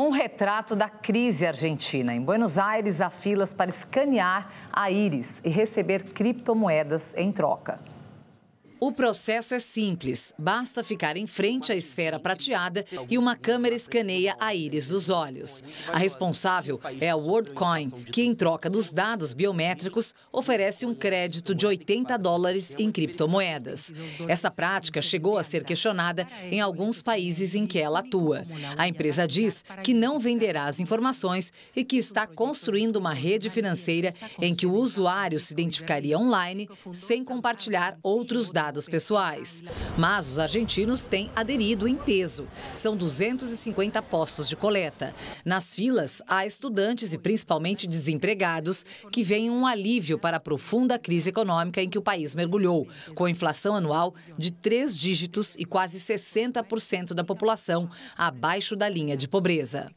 um retrato da crise argentina. Em Buenos Aires, há filas para escanear a íris e receber criptomoedas em troca. O processo é simples, basta ficar em frente à esfera prateada e uma câmera escaneia a íris dos olhos. A responsável é a WorldCoin, que em troca dos dados biométricos oferece um crédito de 80 dólares em criptomoedas. Essa prática chegou a ser questionada em alguns países em que ela atua. A empresa diz que não venderá as informações e que está construindo uma rede financeira em que o usuário se identificaria online sem compartilhar outros dados dados pessoais. Mas os argentinos têm aderido em peso. São 250 postos de coleta. Nas filas, há estudantes e principalmente desempregados que veem um alívio para a profunda crise econômica em que o país mergulhou, com inflação anual de três dígitos e quase 60% da população abaixo da linha de pobreza.